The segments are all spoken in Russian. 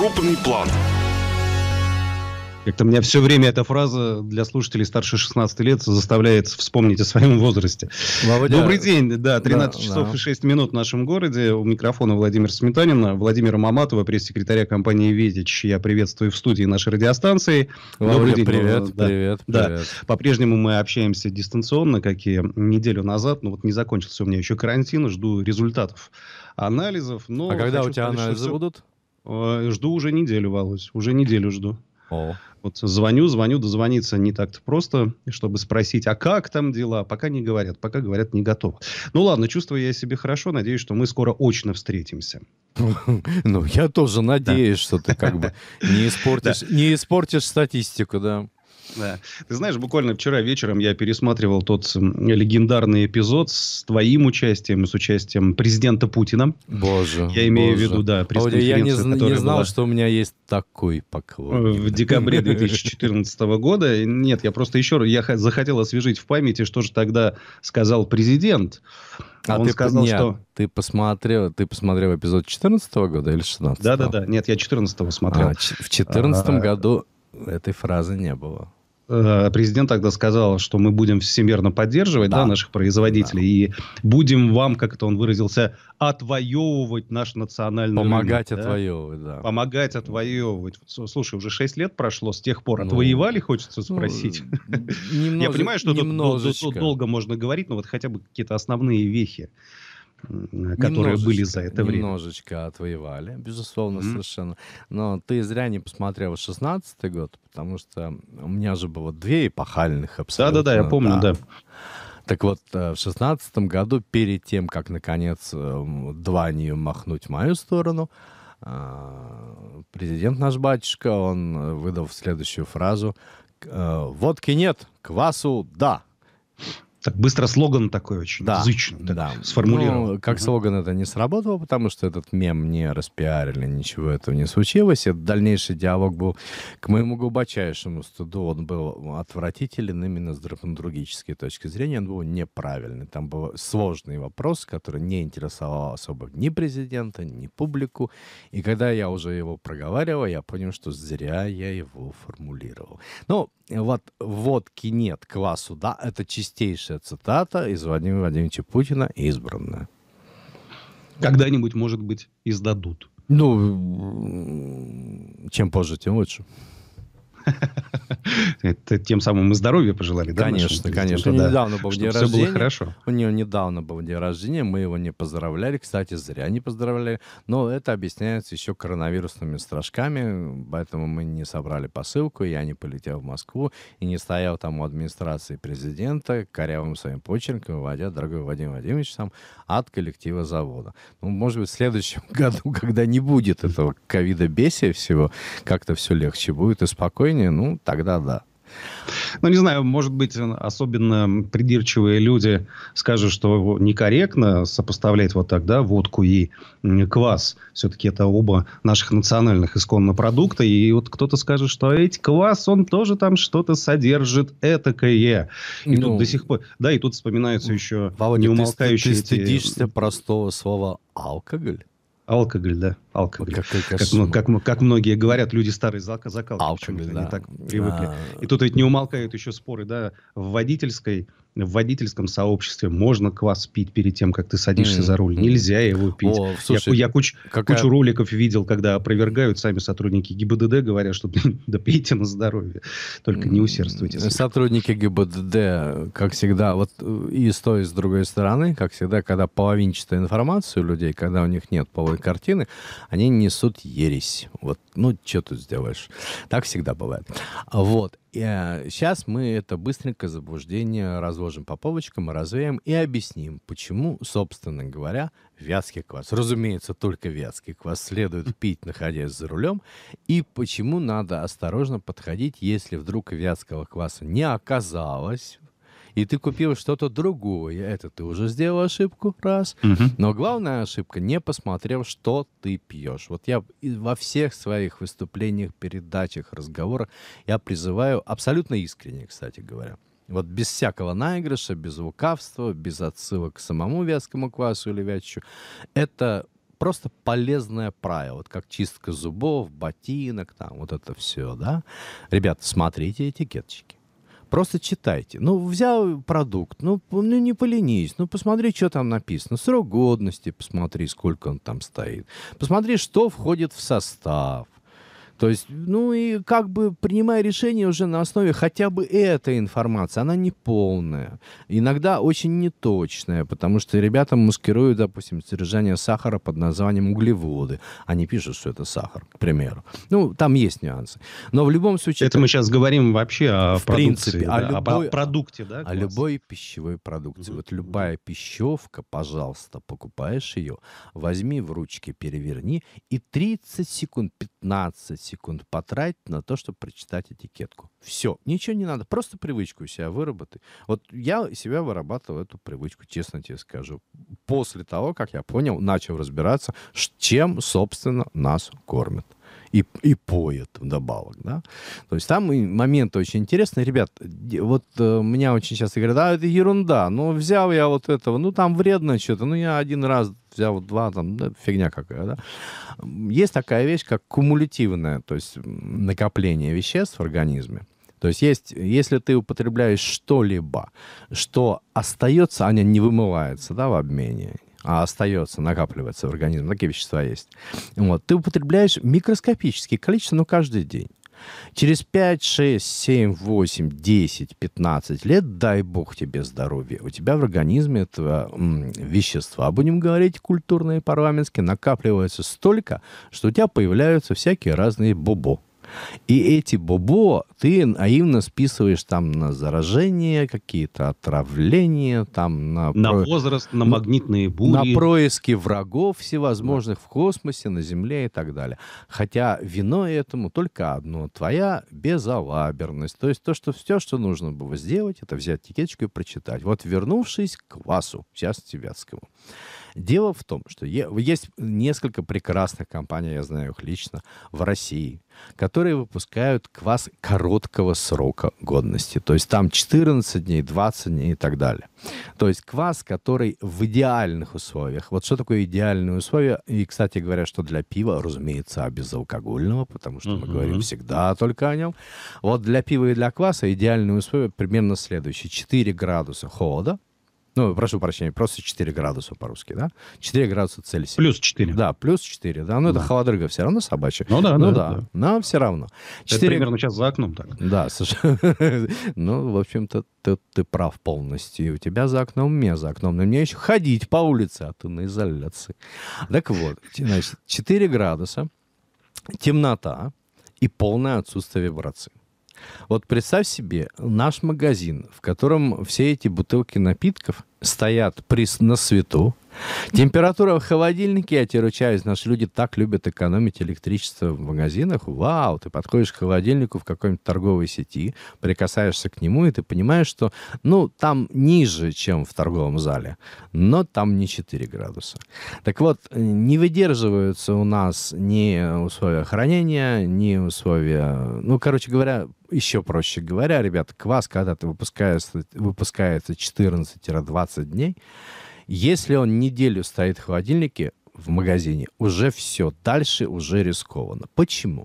крупный план. Как-то меня все время эта фраза для слушателей старше 16 лет заставляет вспомнить о своем возрасте. Володя... Добрый день, да, 13 да, часов да. и 6 минут в нашем городе. У микрофона Владимир Сметанин, Владимира Маматова, пресс-секретаря компании «Ведич». Я приветствую в студии нашей радиостанции. Володя, Добрый день. Привет, да, привет, да. привет. По-прежнему мы общаемся дистанционно, как и неделю назад. Но вот не закончился у меня еще карантин, жду результатов анализов. Но а когда у тебя анализы все... будут? Э, жду уже неделю, Володь, уже неделю жду. О. Вот звоню, звоню, дозвониться не так-то просто, чтобы спросить, а как там дела? Пока не говорят, пока говорят, не готов. Ну ладно, чувствую я себя хорошо, надеюсь, что мы скоро очно встретимся. Ну, я тоже надеюсь, что ты как бы не испортишь, не испортишь статистику, да. Да. Ты знаешь, буквально вчера вечером я пересматривал тот легендарный эпизод с твоим участием, и с участием президента Путина. Боже. Я имею боже. в виду, да, а пресс-конференцию, Я не, не знал, была... что у меня есть такой поклон. В декабре 2014 года. Нет, я просто еще я захотел освежить в памяти, что же тогда сказал президент. А он ты, сказал, нет, что... Ты посмотрел, ты посмотрел эпизод 14 года или 16 Да-да-да, нет, я 14 смотрел. А, в 14 а, году этой фразы не было. Э, президент тогда сказал, что мы будем всемирно поддерживать да. Да, наших производителей да. и будем вам, как это он выразился, отвоевывать наш национальный Помогать рынок, отвоевывать, да. да. Помогать отвоевывать. Слушай, уже 6 лет прошло с тех пор. Ну, Отвоевали, хочется ну, спросить? Ну, немножечко, Я понимаю, что тут, тут, тут долго можно говорить, но вот хотя бы какие-то основные вехи которые были за это время. Немножечко отвоевали, безусловно, mm-hmm. совершенно. Но ты зря не посмотрел 16-й год, потому что у меня же было две эпохальных абсолютно. Да-да-да, я помню, да. да. Так вот, э, в шестнадцатом году, перед тем, как, наконец, э, два дланью махнуть в мою сторону, э, президент наш батюшка, он выдал следующую фразу «Водки нет, квасу да». Так быстро слоган такой очень да. язычный, так да. сформулирован. Ну, как слоган это не сработало, потому что этот мем не распиарили, ничего этого не случилось. И дальнейший диалог был, к моему глубочайшему стыду, он был отвратителен именно с драматургической точки зрения, он был неправильный. Там был сложный вопрос, который не интересовал особо ни президента, ни публику. И когда я уже его проговаривал, я понял, что зря я его формулировал. Ну, вот водки нет квасу, да, это чистейшая цитата из Владимира Владимировича Путина, избранная. Когда-нибудь, может быть, издадут. Ну, чем позже, тем лучше. Это тем самым мы здоровья пожелали, да? Конечно, конечно. Да. недавно был день рождения. все было хорошо. У него недавно был день рождения, мы его не поздравляли. Кстати, зря не поздравляли. Но это объясняется еще коронавирусными страшками, поэтому мы не собрали посылку, я не полетел в Москву и не стоял там у администрации президента корявым своим почерком, выводя, дорогой Вадим Вадимович, сам от коллектива завода. Ну, может быть, в следующем году, когда не будет этого ковида-бесия всего, как-то все легче будет и спокойно спокойнее, ну, тогда да. Ну, не знаю, может быть, особенно придирчивые люди скажут, что некорректно сопоставлять вот тогда водку и квас. Все-таки это оба наших национальных исконно продукта. И вот кто-то скажет, что эти квас, он тоже там что-то содержит этакое. И ну, тут до сих пор... Да, и тут вспоминаются еще Володя, неумолкающие... Ты, ты, стыдишься эти... простого слова «алкоголь»? Алкоголь, да алкоголь. Как, как, как, как, как многие говорят, люди старые закалки, почему да. они так привыкли. А... И тут ведь не умолкают еще споры, да, в водительской в водительском сообществе можно квас пить перед тем, как ты садишься mm-hmm. за руль. Нельзя его пить. О, слушай, я я куч, какая... кучу роликов видел, когда опровергают сами сотрудники ГИБДД, говорят, что да пейте на здоровье, только не усердствуйте. Сотрудники ГИБДД, как всегда, вот и с той, и с другой стороны, как всегда, когда половинчатая информация у людей, когда у них нет половой картины, они несут ересь. Вот, ну, что тут сделаешь? Так всегда бывает. Вот. И, э, а, сейчас мы это быстренько заблуждение разложим по полочкам и развеем и объясним, почему, собственно говоря, вязкий квас, разумеется, только вязкий квас следует пить, находясь за рулем, и почему надо осторожно подходить, если вдруг вязкого кваса не оказалось и ты купил что-то другое. Это ты уже сделал ошибку, раз. Угу. Но главная ошибка — не посмотрел, что ты пьешь. Вот я во всех своих выступлениях, передачах, разговорах я призываю абсолютно искренне, кстати говоря, вот без всякого наигрыша, без лукавства, без отсылок к самому вязкому квасу или вятчу. Это просто полезное правило, вот как чистка зубов, ботинок, там вот это все, да. Ребята, смотрите этикеточки. Просто читайте. Ну, взял продукт, ну, ну не поленись, ну, посмотри, что там написано. Срок годности, посмотри, сколько он там стоит. Посмотри, что входит в состав. То есть, ну и как бы принимая решение уже на основе хотя бы этой информации, она не полная, иногда очень неточная, потому что ребята маскируют, допустим, содержание сахара под названием углеводы. Они пишут, что это сахар, к примеру. Ну, там есть нюансы. Но в любом случае... Это мы сейчас говорим вообще о в принципе, да, о, любой, о продукте, да? Класс. О любой пищевой продукции. Mm-hmm. Вот любая пищевка, пожалуйста, покупаешь ее, возьми в ручки, переверни и 30 секунд, 15 15 секунд потратить на то, чтобы прочитать этикетку. Все, ничего не надо, просто привычку у себя выработать. Вот я себя вырабатывал эту привычку, честно тебе скажу. После того, как я понял, начал разбираться, чем, собственно, нас кормят и, и поет вдобавок, да. То есть там моменты очень интересные. Ребят, вот э, меня очень часто говорят, да это ерунда, но ну, взял я вот этого, ну там вредно что-то, ну я один раз взял два, там, да, фигня какая, да. Есть такая вещь, как кумулятивное, то есть накопление веществ в организме. То есть, есть, если ты употребляешь что-либо, что остается, а не вымывается да, в обмене, а остается, накапливается в организме, такие вещества есть. Вот. Ты употребляешь микроскопические количества, но каждый день. Через 5, 6, 7, 8, 10, 15 лет, дай бог тебе здоровья, у тебя в организме этого м, вещества, будем говорить культурные парламентские, накапливается столько, что у тебя появляются всякие разные бобо и эти бобо ты наивно списываешь там на заражение, какие-то отравления, там на... На про... возраст, на магнитные бури. На происки врагов всевозможных да. в космосе, на Земле и так далее. Хотя вино этому только одно. Твоя безалаберность. То есть то, что все, что нужно было сделать, это взять этикеточку и прочитать. Вот вернувшись к квасу, сейчас тибетскому. Дело в том, что есть несколько прекрасных компаний, я знаю их лично, в России, которые выпускают квас короткого срока годности. То есть там 14 дней, 20 дней и так далее. То есть квас, который в идеальных условиях. Вот что такое идеальные условия? И, кстати говоря, что для пива, разумеется, а безалкогольного, потому что мы говорим всегда только о нем. Вот для пива и для кваса идеальные условия примерно следующие. 4 градуса холода – ну, прошу прощения, просто 4 градуса по-русски, да? 4 градуса Цельсия. Плюс 4. Да, плюс 4, да. Ну, да. это холодрыга все равно собачья. Ну, да, ну, да. да. Но все равно. 4... Это примерно сейчас за окном так. Да, совершенно. ну, в общем-то, ты, ты прав полностью. И у тебя за окном, у меня за окном. Но мне еще ходить по улице, а ты на изоляции. Так вот, значит, 4 градуса, темнота и полное отсутствие вибрации. Вот представь себе наш магазин, в котором все эти бутылки напитков стоят при, на свету, Температура в холодильнике, я тебе ручаюсь, наши люди так любят экономить электричество в магазинах. Вау, ты подходишь к холодильнику в какой-нибудь торговой сети, прикасаешься к нему, и ты понимаешь, что, ну, там ниже, чем в торговом зале, но там не 4 градуса. Так вот, не выдерживаются у нас ни условия хранения, ни условия... Ну, короче говоря, еще проще говоря, ребята, квас, когда то выпускается, выпускается 14-20 дней, если он неделю стоит в холодильнике в магазине, уже все, дальше уже рискованно. Почему?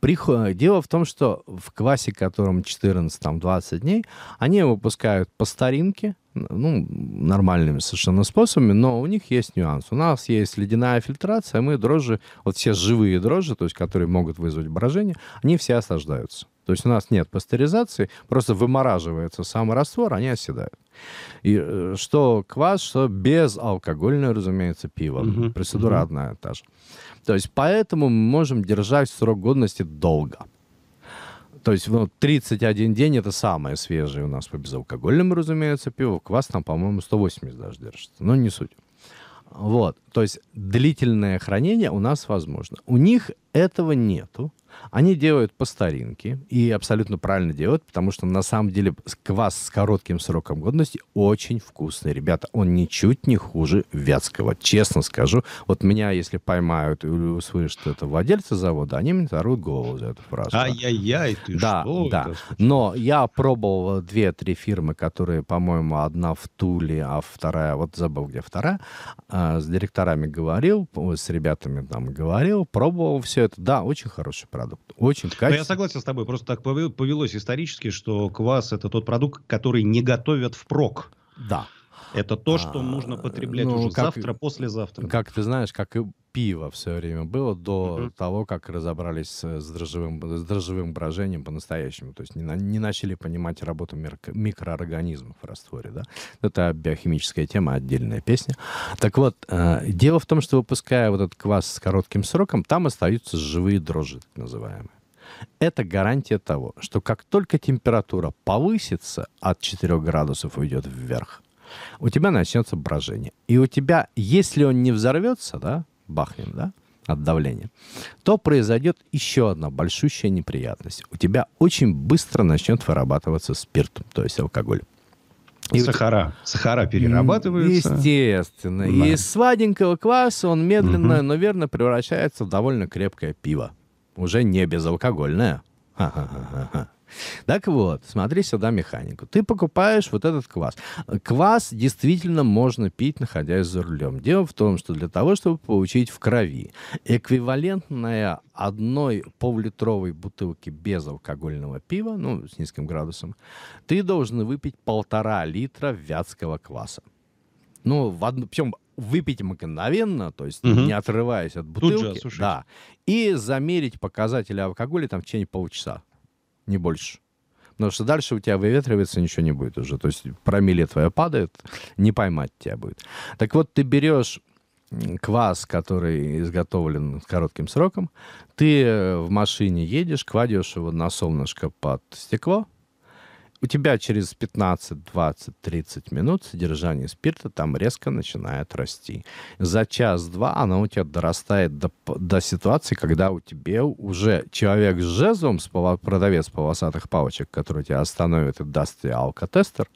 Приход... Дело в том, что в классе, которым 14-20 дней, они выпускают по старинке, ну, нормальными совершенно способами, но у них есть нюанс. У нас есть ледяная фильтрация, мы дрожжи, вот все живые дрожжи, то есть которые могут вызвать брожение, они все осаждаются. То есть у нас нет пастеризации, просто вымораживается сам раствор, они оседают. И э, что квас, что безалкогольное, разумеется, пиво. Mm-hmm. Процедура Mm-hmm. одна и та же. То есть поэтому мы можем держать срок годности долго. То есть ну, 31 день это самое свежее у нас по безалкогольному, разумеется, пиво. Квас там, по-моему, 180 даже держится. Но не суть. Вот. То есть длительное хранение у нас возможно. У них этого нету. Они делают по старинке и абсолютно правильно делают, потому что на самом деле квас с коротким сроком годности очень вкусный. Ребята, он ничуть не хуже вятского, честно скажу. Вот меня, если поймают и услышат это владельцы завода, они мне тарут голову за эту фразу. Ай-яй-яй, ты да, что? Да, Но я пробовал две-три фирмы, которые, по-моему, одна в Туле, а вторая, вот забыл, где вторая, а, с директорами говорил, с ребятами там говорил, пробовал все это. Да, очень хороший продукт. Очень ну, качественный. Но я согласен с тобой, просто так повелось исторически, что квас это тот продукт, который не готовят впрок. Да. Это то, а, что а, нужно потреблять ну, уже как, завтра, послезавтра. Как ты знаешь, как и пиво все время было до угу. того, как разобрались с дрожжевым, с дрожжевым брожением по-настоящему. То есть не, не начали понимать работу микроорганизмов в растворе. Да? Это биохимическая тема, отдельная песня. Так вот, э, дело в том, что выпуская вот этот квас с коротким сроком, там остаются живые дрожжи, так называемые. Это гарантия того, что как только температура повысится, от 4 градусов уйдет вверх, у тебя начнется брожение. И у тебя, если он не взорвется, да, бахнем, да, от давления, то произойдет еще одна большущая неприятность. У тебя очень быстро начнет вырабатываться спирт, то есть алкоголь. И сахара. Сахара перерабатываются. Естественно. Да. И из сладенького кваса он медленно, угу. но верно превращается в довольно крепкое пиво. Уже не безалкогольное. Ха-ха-ха-ха. Так вот, смотри сюда механику. Ты покупаешь вот этот квас. Квас действительно можно пить, находясь за рулем. Дело в том, что для того, чтобы получить в крови эквивалентное одной полулитровой бутылки безалкогольного пива, ну, с низким градусом, ты должен выпить полтора литра вятского кваса. Ну, в одну, причем выпить мгновенно, то есть угу. не отрываясь от бутылки, да, и замерить показатели алкоголя там в течение полчаса не больше. Потому что дальше у тебя выветривается, ничего не будет уже. То есть промилле твое падает, не поймать тебя будет. Так вот, ты берешь квас, который изготовлен коротким сроком, ты э, в машине едешь, кладешь его на солнышко под стекло, у тебя через 15, 20, 30 минут содержание спирта там резко начинает расти. За час-два оно у тебя дорастает до, до ситуации, когда у тебя уже человек с жезлом, с поло, продавец полосатых палочек, который тебя остановит и даст тебе алкотестер,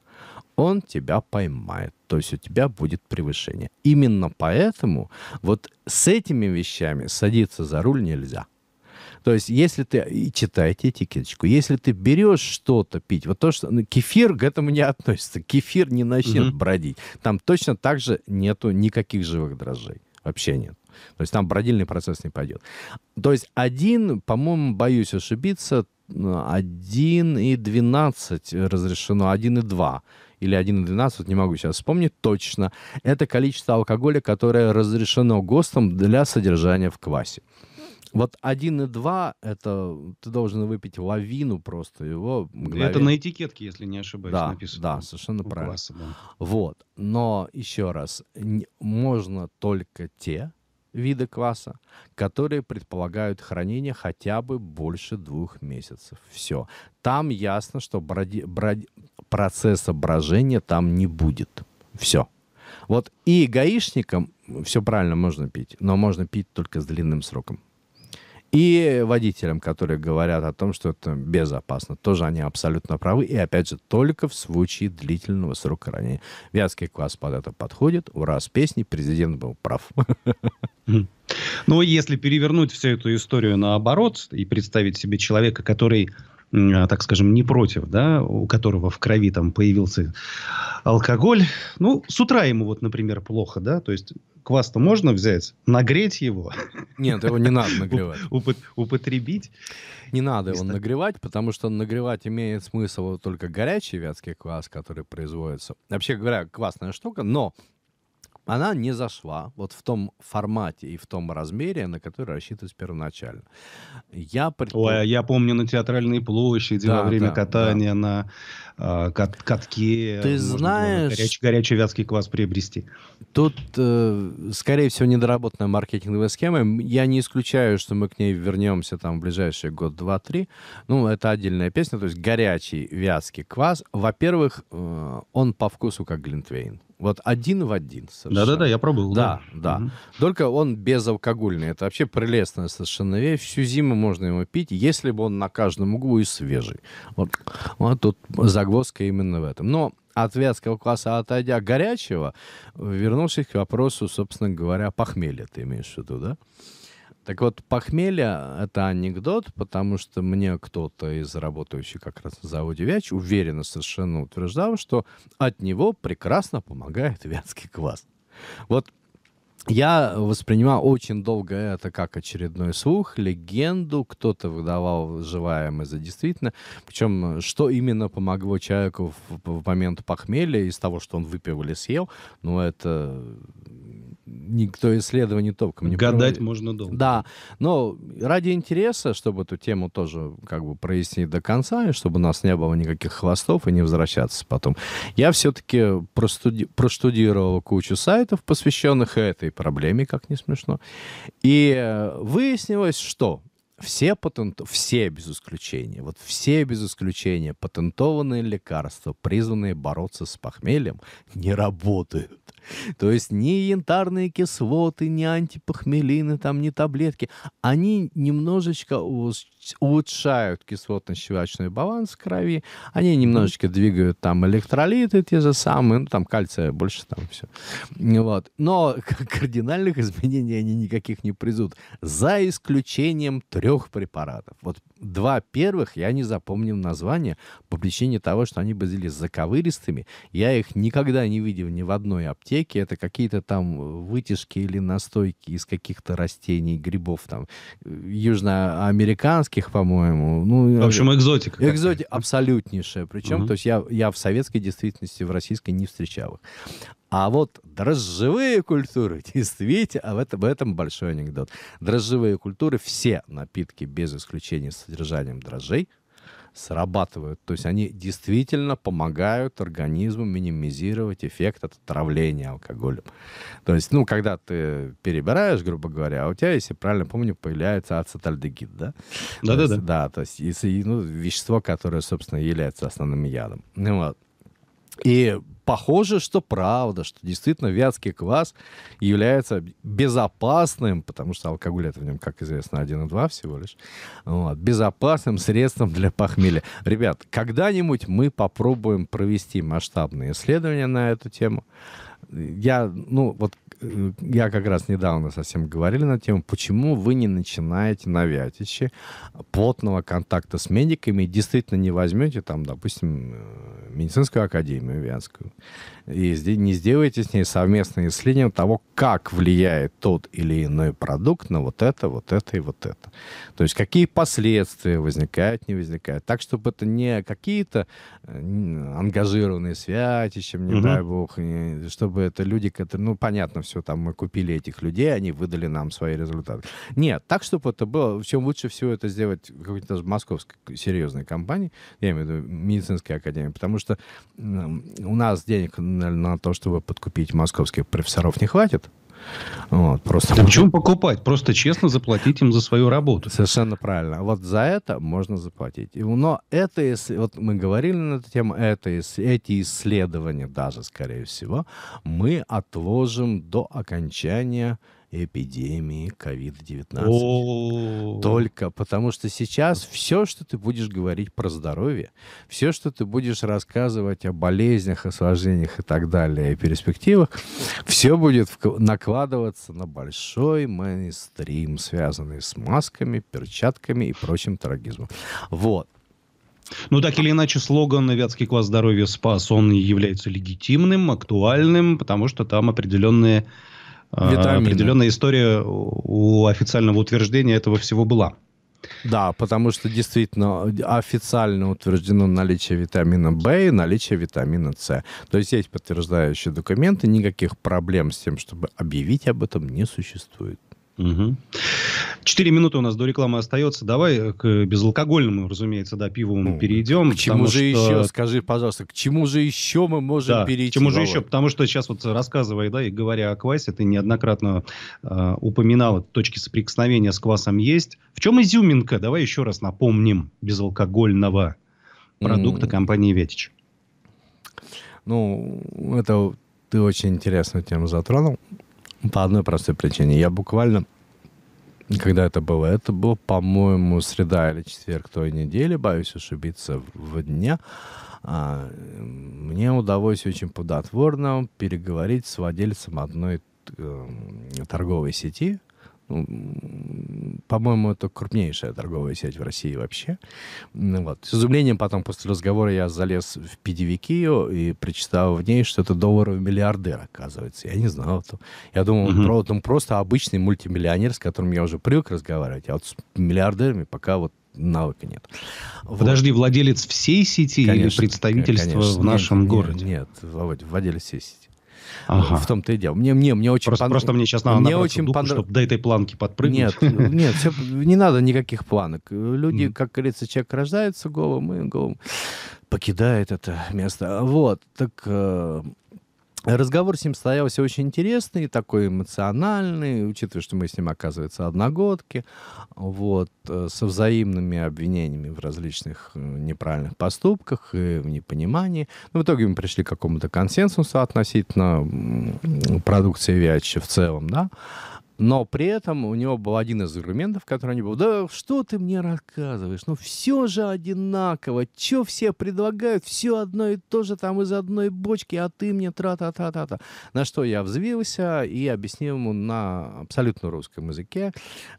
он тебя поймает. То есть у тебя будет превышение. Именно поэтому вот с этими вещами садиться за руль нельзя. То есть, если ты... И читайте этикеточку. Если ты берешь что-то пить, вот то, что... Ну, кефир к этому не относится. Кефир не начнет угу. бродить. Там точно так же нету никаких живых дрожжей. Вообще нет. То есть там бродильный процесс не пойдет. То есть один, по-моему, боюсь ошибиться, 1,12 ну, разрешено, 1,2 или 1,12, вот не могу сейчас вспомнить точно. Это количество алкоголя, которое разрешено ГОСТом для содержания в квасе. Вот 1,2 это ты должен выпить лавину просто его. Мгновенно. Это на этикетке, если не ошибаюсь, да, написано. Да, совершенно правильно. Класса, да. Вот. Но еще раз, можно только те виды кваса, которые предполагают хранение хотя бы больше двух месяцев. Все. Там ясно, что броди, броди, процесса брожения там не будет. Все. Вот и гаишникам все правильно можно пить, но можно пить только с длинным сроком. И водителям, которые говорят о том, что это безопасно, тоже они абсолютно правы. И опять же, только в случае длительного срока ранения. Вятский квас под это подходит. Ура, с песней президент был прав. Ну, если перевернуть всю эту историю наоборот и представить себе человека, который а, так скажем, не против, да, у которого в крови там появился алкоголь. Ну, с утра ему вот, например, плохо, да, то есть квас-то можно взять, нагреть его. Нет, его не надо нагревать. Уп- употребить. Не надо его нагревать, потому что нагревать имеет смысл только горячий вятский квас, который производится. Вообще говоря, квасная штука, но она не зашла вот в том формате и в том размере, на который рассчитывалась первоначально. Я, предпо... Ой, а я помню на театральной площади да, во время да, катания да. на э, кат катке. Ты Можно знаешь... Горячий, горячий вятский квас приобрести. Тут, э, скорее всего, недоработанная маркетинговая схема. Я не исключаю, что мы к ней вернемся там в ближайшие год, два, три. Ну, это отдельная песня, то есть горячий вятский квас. Во-первых, э, он по вкусу как глинтвейн. Вот один в один. Да-да-да, я пробовал. Да, да. да. Угу. Только он безалкогольный. Это вообще прелестная совершенно вещь. Всю зиму можно его пить, если бы он на каждом углу и свежий. Вот, вот тут загвоздка именно в этом. Но от вязкого класса а отойдя горячего, вернувшись к вопросу, собственно говоря, похмелья ты имеешь в виду, да? Так вот, похмелье — это анекдот, потому что мне кто-то из работающих как раз на заводе Вяч уверенно совершенно утверждал, что от него прекрасно помогает вятский квас. Вот я воспринимал очень долго это как очередной слух, легенду, кто-то выдавал желаемое за действительно. Причем, что именно помогло человеку в, в момент похмелья из того, что он выпил или съел, ну, это никто исследований толком не Гадать проводит. можно долго. Да, но ради интереса, чтобы эту тему тоже как бы прояснить до конца, и чтобы у нас не было никаких хвостов и не возвращаться потом, я все-таки простуди... проштудировал кучу сайтов, посвященных этой проблеме, как не смешно. И э, выяснилось, что все, патент... все без исключения, вот все без исключения патентованные лекарства, призванные бороться с похмельем, не работают. То есть ни янтарные кислоты, ни антипохмелины, там, ни таблетки. Они немножечко улучшают кислотно-щелочной баланс крови. Они немножечко двигают там электролиты те же самые, ну, там кальция больше там все. Вот. Но кардинальных изменений они никаких не призут, за исключением трех препаратов. Вот два первых я не запомнил название по причине того, что они были заковыристыми. Я их никогда не видел ни в одной аптеке. Это какие-то там э, вытяжки или настойки из каких-то растений, грибов там э, южноамериканских, советских, по-моему. Ну, в общем, э, экзотика. Экзотика абсолютнейшая. Причем, угу. то есть я, я в советской действительности, в российской не встречал их. А вот дрожжевые культуры, действительно, а в этом, в этом большой анекдот. Дрожжевые культуры, все напитки без исключения с содержанием дрожжей – срабатывают. То есть они действительно помогают организму минимизировать эффект от отравления алкоголем. То есть, ну, когда ты перебираешь, грубо говоря, а у тебя, если правильно помню, появляется ацетальдегид, да? Да-да-да. Да, то есть если, ну, вещество, которое, собственно, является основным ядом. Ну, вот. И похоже, что правда, что действительно вятский квас является безопасным, потому что алкоголь это в нем, как известно, 1,2 всего лишь, вот, безопасным средством для похмелья. Ребят, когда-нибудь мы попробуем провести масштабные исследования на эту тему. Я, ну, вот я как раз недавно совсем говорили на тему, почему вы не начинаете на Вятиче плотного контакта с медиками, действительно не возьмете там, допустим, э, медицинскую академию Вятскую, и не сделаете с ней совместное исследование того, как влияет тот или иной продукт на вот это, вот это и вот это. То есть какие последствия возникают, не возникают. Так, чтобы это не какие-то э, ангажированные связи, чем не угу. дай бог, чтобы это люди, которые, ну, понятно, все все, там мы купили этих людей, они выдали нам свои результаты. Нет, так, чтобы это было, чем лучше всего это сделать какой-то даже московской серьезной компании, я имею в виду медицинской академии, потому что у нас денег на, на то, чтобы подкупить московских профессоров не хватит, вот, просто... Да почему покупать? Просто честно заплатить им за свою работу. Совершенно правильно. Вот за это можно заплатить. Но это, если... Вот мы говорили на эту тему, это, эти исследования даже, скорее всего, мы отложим до окончания эпидемии COVID-19. Только потому что сейчас все, что ты будешь говорить про здоровье, все, что ты будешь рассказывать о болезнях, осложнениях и так далее, и перспективах, все будет накладываться на большой мейнстрим, связанный с масками, перчатками и прочим трагизмом. Вот. Ну, так или иначе, слоган «Вятский класс здоровья спас», он является легитимным, актуальным, потому что там определенные а, витамины. определенная история у официального утверждения этого всего была. Да, потому что действительно официально утверждено наличие витамина В и наличие витамина С. То есть есть подтверждающие документы, никаких проблем с тем, чтобы объявить об этом, не существует. Угу. Четыре минуты у нас до рекламы остается. Давай э, к безалкогольному, разумеется, да, пиву мы перейдем. К чему же что... еще, скажи, пожалуйста, к чему же еще мы можем да, перейти? К чему же еще? Потому что сейчас вот рассказывая, да, и говоря о квасе, ты неоднократно э, упоминал точки соприкосновения с квасом есть. В чем изюминка? Давай еще раз напомним безалкогольного продукта mm. компании «Ветич». Ну, это ты очень интересную тему затронул. По одной простой причине. Я буквально, когда это было, это было, по-моему, среда или четверг той недели, боюсь ошибиться, в дня. А, мне удалось очень плодотворно переговорить с владельцем одной э, торговой сети, по-моему, это крупнейшая торговая сеть в России вообще. Ну вот. С изумлением потом после разговора я залез в педевики и прочитал в ней, что это долларовый миллиардер, оказывается. Я не знал этого. Я думал, угу. про, там ну, просто обычный мультимиллионер, с которым я уже привык разговаривать, а вот с миллиардерами пока вот навыка нет. Подожди, вот. владелец всей сети конечно, или представительство конечно. в нашем нет, городе? Нет, владелец всей сети. Ага. Ну, в том-то и дело. Мне, мне, мне очень просто, пон... просто мне сейчас надо мне очень духу, пон... чтобы до этой планки подпрыгнуть. Нет, нет все, не надо никаких планок. Люди, mm. как говорится, человек рождается голым и голым покидает это место. Вот, так э, Разговор с ним состоялся очень интересный, такой эмоциональный, учитывая, что мы с ним, оказывается, одногодки, вот, э, со взаимными обвинениями в различных э, неправильных поступках и в непонимании. Но ну, в итоге мы пришли к какому-то консенсусу относительно продукции Вячи в целом, да, но при этом у него был один из аргументов, который не был. Да что ты мне рассказываешь? Ну все же одинаково. что все предлагают? Все одно и то же там из одной бочки, а ты мне тра-та-та-та-та. На что я взвился и объяснил ему на абсолютно русском языке,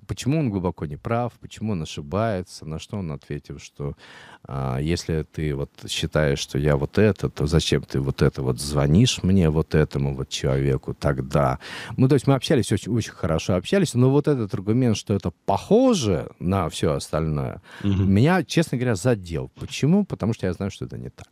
почему он глубоко не прав, почему он ошибается, на что он ответил, что а, если ты вот считаешь, что я вот это, то зачем ты вот это вот звонишь мне, вот этому вот человеку тогда? Ну то есть мы общались очень, очень хорошо общались, но вот этот аргумент, что это похоже на все остальное, угу. меня, честно говоря, задел. Почему? Потому что я знаю, что это не так.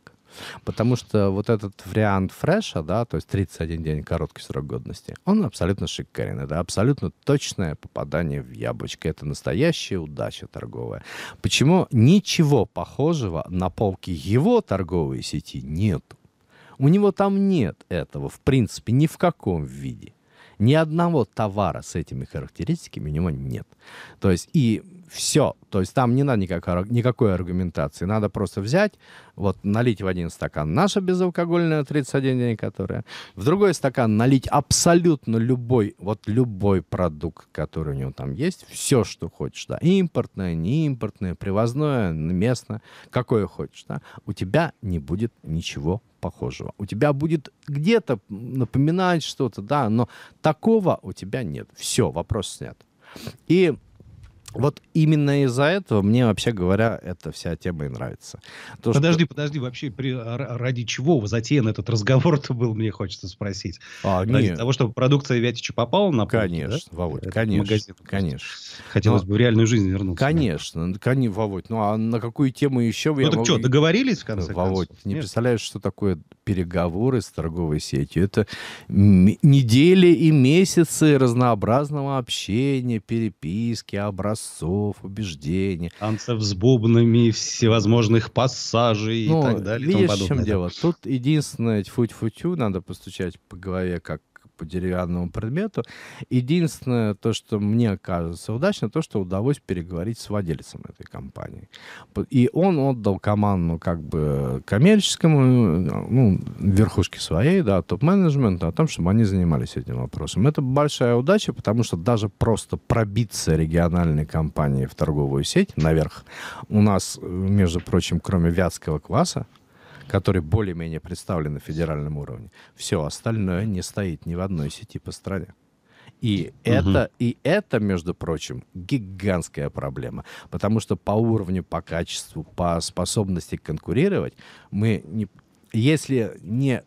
Потому что вот этот вариант фреша, да, то есть 31 день короткий срок годности, он абсолютно шикарен. Это абсолютно точное попадание в яблочко. Это настоящая удача торговая. Почему ничего похожего на полке его торговой сети нет? У него там нет этого, в принципе, ни в каком виде. Ни одного товара с этими характеристиками у него нет. То есть и все. То есть там не надо никакой, никакой аргументации. Надо просто взять, вот налить в один стакан наша безалкогольное 31 день, которая, в другой стакан налить абсолютно любой, вот любой продукт, который у него там есть, все, что хочешь, да, импортное, не импортное, привозное, местное, какое хочешь, да, у тебя не будет ничего похожего. У тебя будет где-то напоминать что-то, да, но такого у тебя нет. Все, вопрос снят. И вот именно из-за этого мне, вообще говоря, эта вся тема и нравится. То, подожди, что... подожди, вообще при, а, ради чего затеян этот разговор-то был, мне хочется спросить. А, ради нет. того, чтобы продукция Вятича попала на полку, Конечно, да? Володь, Этот конечно, магазин, конечно. Хотелось Но... бы в реальную жизнь вернуться. Конечно, конечно, Володь. Ну а на какую тему еще? Ну я так могу... что, договорились в конце Володь, концов? не нет. представляешь, что такое переговоры с торговой сетью. Это недели и месяцы разнообразного общения, переписки, образцов, убеждений. Танцев с бубнами, всевозможных пассажей ну, и так далее. Видишь, в чем дело? Тут единственное, тьфу тьфу надо постучать по голове, как по деревянному предмету. Единственное, то, что мне кажется удачно, то, что удалось переговорить с владельцем этой компании. И он отдал команду как бы коммерческому, э, ну, верхушке своей, да, топ-менеджменту о том, чтобы они занимались этим вопросом. Это большая удача, потому что даже просто пробиться региональной компании в торговую сеть наверх у нас, э, между прочим, кроме вятского кваса, которые более-менее представлены на федеральном уровне. Все остальное не стоит ни в одной сети по стране. И угу. это, и это, между прочим, гигантская проблема. Потому что по уровню, по качеству, по способности конкурировать, мы не, если не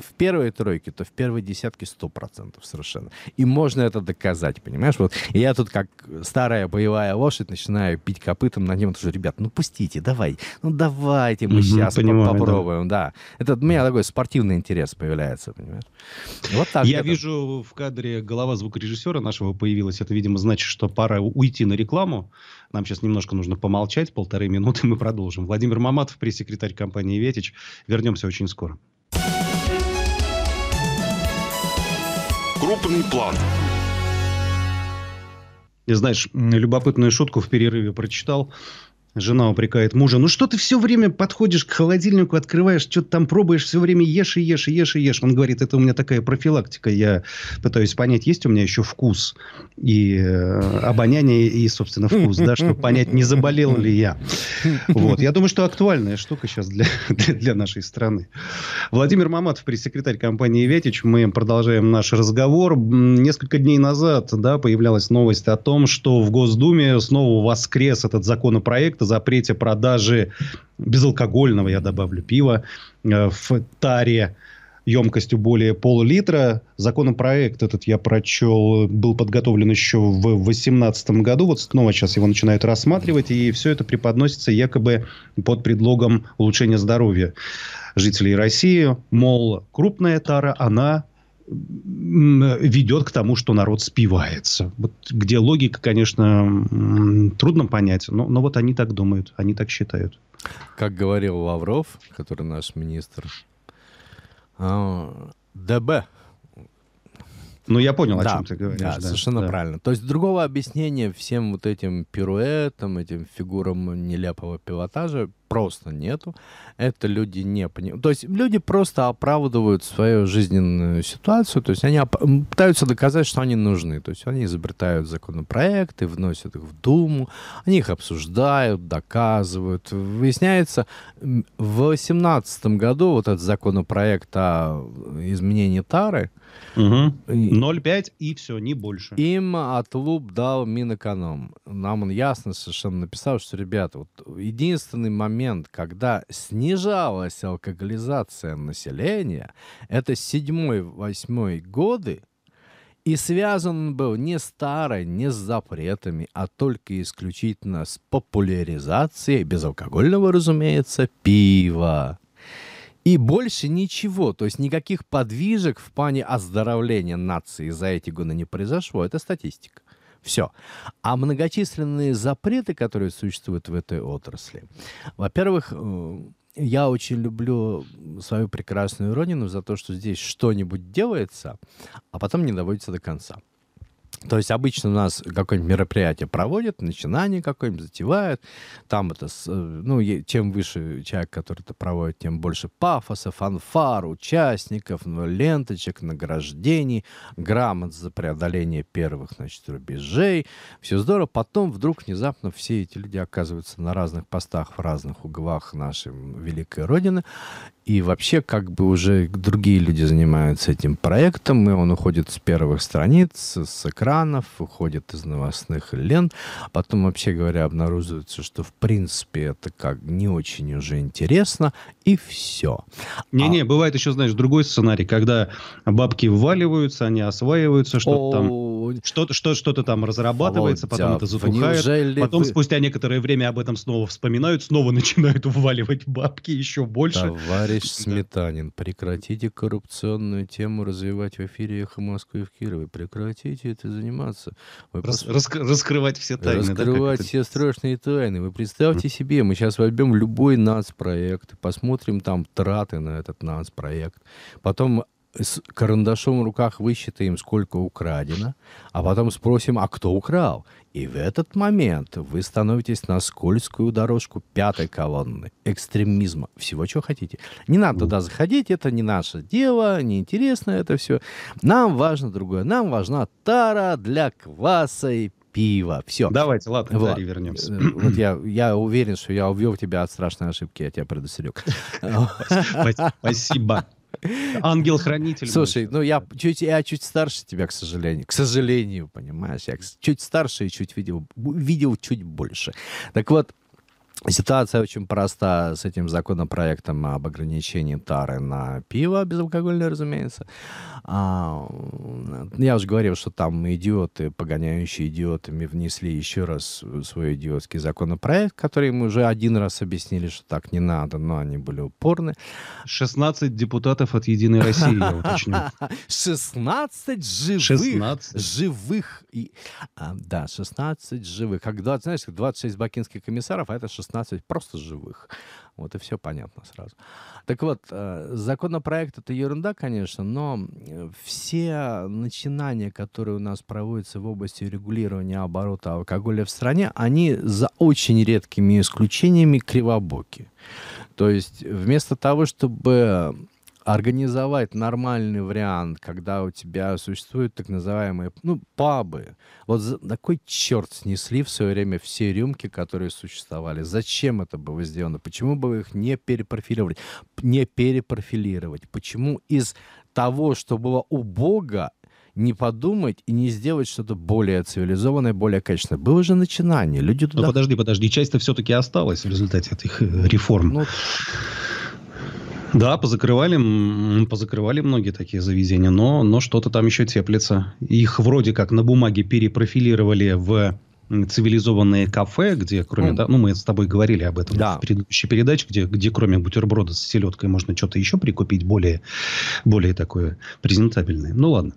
в первой тройке, то в первой десятке 100% совершенно. И можно это доказать, понимаешь? Вот я тут как старая боевая лошадь начинаю пить копытом на нем, тоже, ребят, ну пустите, давай, ну давайте мы угу, сейчас понимаю, попробуем, да. да. Это у меня такой спортивный интерес появляется, понимаешь? Вот так. Я это. вижу в кадре голова звукорежиссера нашего появилась. Это, видимо, значит, что пора уйти на рекламу. Нам сейчас немножко нужно помолчать, полторы минуты мы продолжим. Владимир Маматов, пресс-секретарь компании «Ветич». Вернемся очень скоро. Крупный план. Знаешь, любопытную шутку в перерыве прочитал. Жена упрекает мужа. Ну что ты все время подходишь к холодильнику, открываешь, что-то там пробуешь, все время ешь и ешь и ешь и ешь. Он говорит, это у меня такая профилактика. Я пытаюсь понять, есть у меня еще вкус и э, обоняние, и, собственно, вкус, да, чтобы понять, не заболел ли я. Вот. Я думаю, что актуальная штука сейчас для, для, для нашей страны. Владимир Маматов, пресс-секретарь компании «Ветич». Мы продолжаем наш разговор. Несколько дней назад да, появлялась новость о том, что в Госдуме снова воскрес этот законопроект, законопроект о запрете продажи безалкогольного, я добавлю, пива э, в таре емкостью более пол литра. Законопроект этот я прочел, был подготовлен еще в 2018 году. Вот снова сейчас его начинают рассматривать, и все это преподносится якобы под предлогом улучшения здоровья жителей России. Мол, крупная тара, она ведет к тому, что народ спивается. Вот где логика, конечно, трудно понять, но, но вот они так думают, они так считают. Как говорил Лавров, который наш министр, а, ДБ. Ну, я понял, о чем ты говоришь. Да, да совершенно да. правильно. То есть другого объяснения всем вот этим пируэтам, этим фигурам нелепого пилотажа просто нету. Это люди не понимают. То есть люди просто оправдывают свою жизненную ситуацию, то есть они оп... пытаются доказать, что они нужны. То есть они изобретают законопроекты, вносят их в Думу, они их обсуждают, доказывают. Выясняется, в 2018 году вот этот законопроект о изменении тары, Угу. 0,5 и все, не больше. Им отлуп дал Минэконом. Нам он ясно совершенно написал, что, ребята, вот единственный момент, момент, когда снижалась алкоголизация населения, это 7-8 годы, и связан был не старой, не с запретами, а только исключительно с популяризацией безалкогольного, разумеется, пива. И больше ничего, то есть никаких подвижек в плане оздоровления нации за эти годы не произошло. Это статистика. Все. А многочисленные запреты, которые существуют в этой отрасли, во-первых, э, я очень люблю свою прекрасную Родину за то, что здесь что-нибудь делается, а потом не доводится до конца. То есть обычно у нас какое-нибудь мероприятие проводят, начинание какое-нибудь затевают. Там это, э, ну, чем выше человек, который это проводит, тем больше пафоса, фанфар, участников, ну, ленточек, награждений, грамот за преодоление первых, значит, рубежей. Все здорово. Потом вдруг внезапно все эти люди оказываются на разных постах в разных углах нашей великой Родины и вообще как бы уже другие люди занимаются этим проектом, и он уходит с первых страниц, с экранов, уходит из новостных лент. Потом, вообще говоря, обнаруживается, что в принципе это как не очень уже интересно, и все. Не-не, а... бывает еще, знаешь, другой сценарий, когда бабки вваливаются, они осваиваются, что-то там сегодня. Что-то что, что там разрабатывается, Володя, потом это затухает. потом вы... спустя некоторое время об этом снова вспоминают, снова начинают вваливать бабки еще больше. Товарищ Сметанин, прекратите коррупционную тему развивать в эфире «Эхо Москвы» в Кирове. Прекратите это заниматься. Вы Рас, пос... раск, раскрывать все тайны. Раскрывать да, все это... страшные тайны. Вы представьте себе, мы сейчас возьмем любой нацпроект, посмотрим там траты на этот нацпроект, потом с карандашом в руках высчитаем, сколько украдено, а потом спросим, а кто украл. И в этот момент вы становитесь на скользкую дорожку пятой колонны, экстремизма, всего, чего хотите. Не надо туда заходить, это не наше дело, неинтересно это все. Нам важно другое. Нам важна тара для кваса и пива. Все. Давайте, ладно, вот. к вернемся. Э, вот я, я уверен, что я увел тебя от страшной ошибки, я тебя предостерег. Спасибо. Ангел-хранитель. Слушай, ну я чуть, я чуть старше тебя, к сожалению. К сожалению, понимаешь, я чуть старше и чуть видел, видел чуть больше. Так вот, Ситуация очень проста с этим законопроектом об ограничении тары на пиво, безалкогольное, разумеется. А, я уже говорил, что там идиоты, погоняющие идиотами, внесли еще раз свой идиотский законопроект, который мы уже один раз объяснили, что так не надо, но они были упорны. 16 депутатов от «Единой России», я уточню. 16 живых. 16. Живых. И, а, да, 16 живых. Как, знаешь, 26 бакинских комиссаров, а это 16 16 просто живых. Вот и все понятно сразу. Так вот, э, законопроект это ерунда, конечно, но э, все начинания, которые у нас проводятся в области регулирования оборота алкоголя в стране, они за очень редкими исключениями кривобоки. То есть вместо того, чтобы организовать нормальный вариант, когда у тебя существуют так называемые, ну, пабы. Вот такой черт снесли в свое время все рюмки, которые существовали? Зачем это было сделано? Почему бы их не перепрофилировать? Не перепрофилировать? Почему из того, что было у Бога, не подумать и не сделать что-то более цивилизованное, более качественное. Было же начинание. Люди ну, туда... Но подожди, подожди. Часть-то все-таки осталась в результате этих э, реформ. Ну, да, позакрывали, позакрывали многие такие заведения, но, но что-то там еще теплится. Их вроде как на бумаге перепрофилировали в цивилизованные кафе, где кроме, mm. да, ну мы с тобой говорили об этом да. в предыдущей передаче, где, где кроме бутерброда с селедкой можно что-то еще прикупить более, более такое презентабельное. Ну ладно.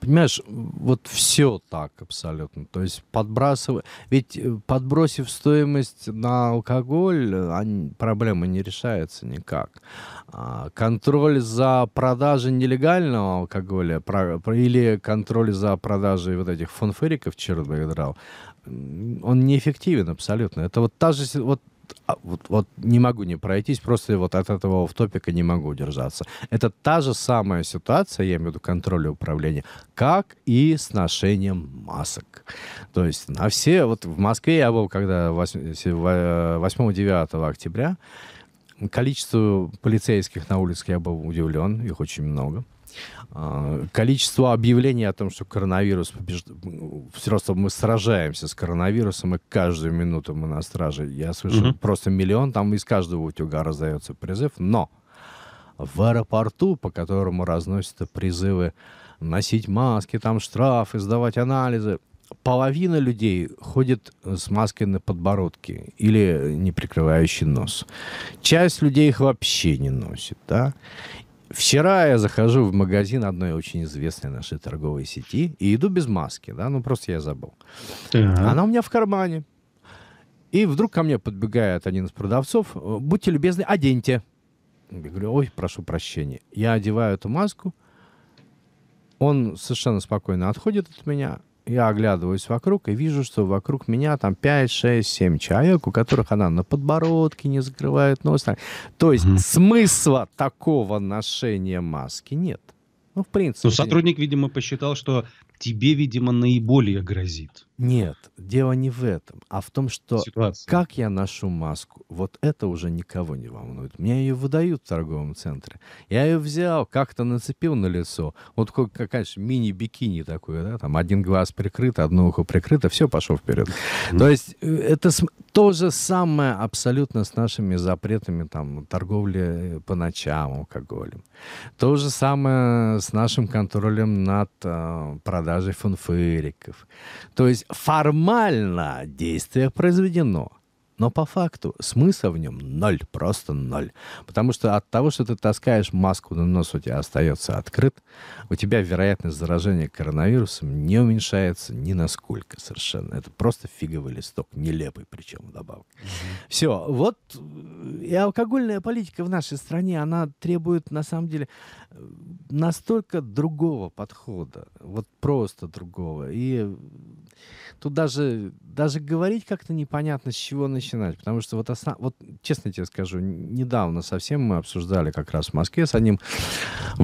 Понимаешь, вот все так абсолютно. То есть подбрасывая... Ведь э, подбросив стоимость на алкоголь, они, проблема не решается никак. А, контроль за продажей нелегального алкоголя про, или контроль за продажей вот этих фонфериков, черт бы их драл, он неэффективен абсолютно. Это вот та же... Вот а, вот, вот не могу не пройтись, просто вот от этого в топика не могу удержаться. Это та же самая ситуация, я имею в виду контроль и управление, как и с ношением масок. То есть на все, вот в Москве я был, когда 8-9 э, октября, количество полицейских на улице я был удивлен, их очень много. А, количество объявлений о том, что коронавирус побежд... просто мы сражаемся с коронавирусом, и каждую минуту мы на страже. Я слышу mm просто миллион, там из каждого утюга раздается призыв, но в аэропорту, по которому разносятся призывы носить маски, там штрафы, сдавать анализы, половина людей ходит с маской на подбородке или не прикрывающей нос. Часть людей их вообще не носит, да? Вчера я захожу в магазин одной очень известной нашей торговой сети и иду без маски, да, ну просто я забыл. Ага. Она у меня в кармане. И вдруг ко мне подбегает один из продавцов, «Э, будьте любезны, оденьте. Я говорю, ой, прошу прощения. Я одеваю эту маску, он совершенно спокойно отходит от меня, я оглядываюсь вокруг и вижу, что вокруг меня там 5, 6, 7 человек, у которых она на подбородке не закрывает нос. То есть угу. смысла такого ношения маски нет. Ну, в принципе. Ну, сотрудник, видимо, посчитал, что тебе, видимо, наиболее грозит. Нет, дело не в этом, а в том, что Ситуация. как я ношу маску, вот это уже никого не волнует. Мне ее выдают в торговом центре. Я ее взял, как-то нацепил на лицо. Вот как, как конечно, мини-бикини такое, да, там один глаз прикрыт, одно ухо прикрыто, все, пошел вперед. То есть э, это то же самое абсолютно с нашими запретами там торговли э, по ночам алкоголем. То же самое с нашим контролем над а, продажей фунфыриков. То есть формально действие произведено. Но по факту смысла в нем ноль, просто ноль. Потому что от того, что ты таскаешь маску, на нос у тебя остается открыт, у тебя вероятность заражения коронавирусом не уменьшается ни на сколько совершенно. Это просто фиговый листок, нелепый причем добавок. Все, вот э, и алкогольная политика в нашей стране, она требует на самом деле э, настолько другого подхода, вот просто другого. И тут даже, даже говорить как-то непонятно, с чего начать начинать? Потому что вот, основ... вот честно тебе скажу, недавно совсем мы обсуждали как раз в Москве с одним,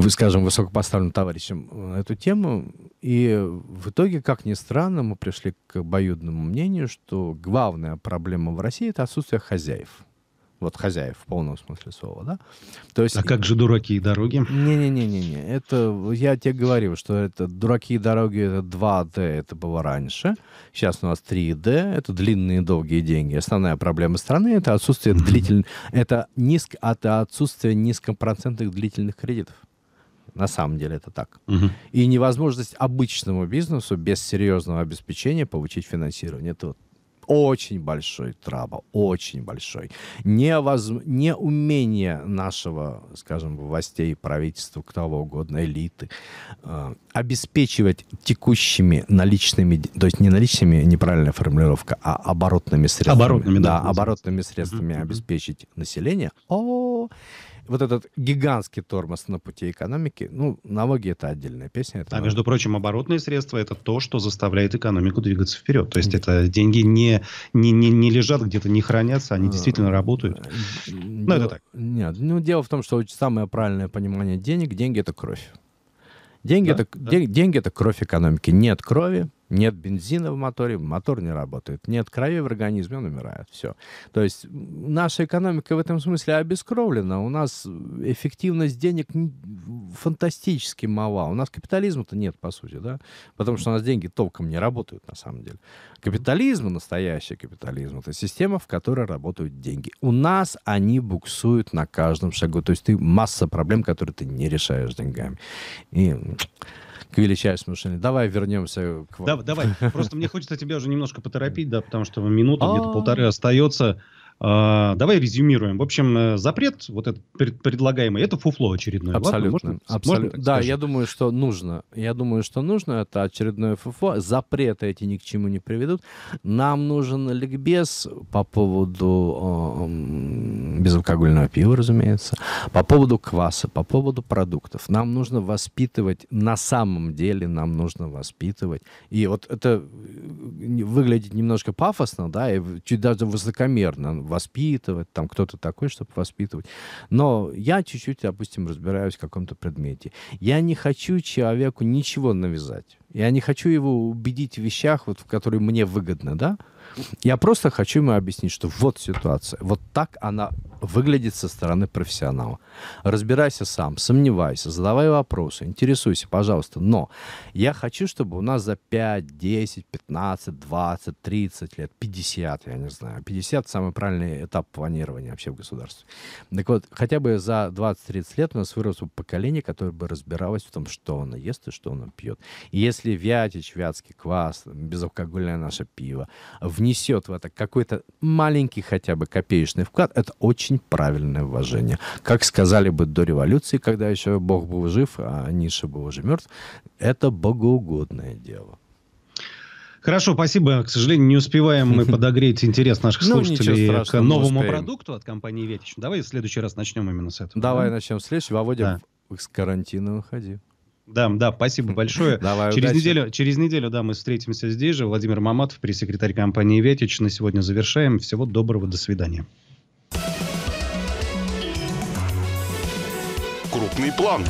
скажем, высокопоставленным товарищем э, эту тему. И в итоге, как ни странно, мы пришли к обоюдному мнению, что главная проблема в России — это отсутствие хозяев. Вот хозяев в полном смысле слова, да? То есть... А как же дураки и дороги? Не-не-не-не. не. Это, я тебе говорил, что это дураки и дороги, это 2D, это было раньше. Сейчас у нас 3D, это длинные долгие деньги. Основная проблема страны — это отсутствие длительных... Это, низко, это отсутствие низкопроцентных длительных кредитов. На самом деле это так. Угу. И невозможность обычному бизнесу без серьезного обеспечения получить финансирование. Это вот очень большой траба, очень большой. Невоз... Неумение нашего, скажем, властей, правительства, того угодно, элиты, э, обеспечивать текущими наличными, то есть не наличными, неправильная формулировка, а оборотными средствами. Оборотными, да. да оборотными средствами mm-hmm. обеспечить население. О, -о, -о вот этот гигантский тормоз на пути экономики, ну, налоги это отдельная песня. Это а, налог. между прочим, оборотные средства это то, что заставляет экономику двигаться вперед. То есть это деньги не, не, не, не лежат где-то, не хранятся, они а, действительно работают. Ну, это так. Нет, ну, дело в том, что самое правильное понимание денег, деньги это кровь. Деньги, да, это, да. День, деньги это кровь экономики. Нет крови, нет бензина в моторе, мотор не работает. Нет крови в организме, он умирает. Все. То есть наша экономика в этом смысле обескровлена. У нас э, эффективность денег фантастически мала. У нас капитализма-то нет, по сути, да? Потому что у нас деньги толком не работают, на самом деле. Капитализм, настоящий капитализм, это система, в которой работают деньги. У нас они буксуют на каждом шагу. То есть ты масса проблем, которые ты не решаешь деньгами. И к величайшему шине. Давай вернемся к Да, давай. Просто мне хочется тебя уже немножко поторопить, да, потому что минута, где-то а. полторы остается. А, давай резюмируем. В общем, э, запрет, вот этот предлагаемый, это фуфло очередное. Абсолютно. Можно, Абсолютно. Можно да, скажем? я думаю, что нужно. Я думаю, что нужно. Это очередное фуфло. Запреты эти ни к чему не приведут. Нам нужен ликбез по поводу э, безалкогольного пива, разумеется, по поводу кваса, по поводу продуктов. Нам нужно воспитывать, на самом деле нам нужно воспитывать. И вот это э, выглядит немножко пафосно, да, и чуть даже высокомерно воспитывать, там кто-то такой, чтобы воспитывать. Но я чуть-чуть, допустим, разбираюсь в каком-то предмете. Я не хочу человеку ничего навязать. Я не хочу его убедить в вещах, вот, в которые мне выгодно, да, я просто хочу ему объяснить, что вот ситуация, вот так она выглядит со стороны профессионала. Разбирайся сам, сомневайся, задавай вопросы, интересуйся, пожалуйста. Но я хочу, чтобы у нас за 5, 10, 15, 20, 30 лет, 50, я не знаю, 50 самый правильный этап планирования вообще в государстве. Так вот, хотя бы за 20-30 лет у нас выросло поколение, которое бы разбиралось в том, что оно ест и что оно пьет. И если Вятич, Вятский квас, безалкогольное наше пиво, в внесет в это какой-то маленький хотя бы копеечный вклад, это очень правильное уважение Как сказали бы до революции, когда еще Бог был жив, а Ниша был уже мертв, это богоугодное дело. Хорошо, спасибо. К сожалению, не успеваем мы подогреть интерес наших ну, слушателей ну, к новому продукту от компании «Ветич». Давай в следующий раз начнем именно с этого. Давай да? начнем с следующего. А да. с карантина выходи. Да, да, спасибо большое. Давай, через, удачи. неделю, через неделю, да, мы встретимся здесь же. Владимир Маматов, пресс-секретарь компании «Ветич». На сегодня завершаем. Всего доброго, до свидания. Крупный план.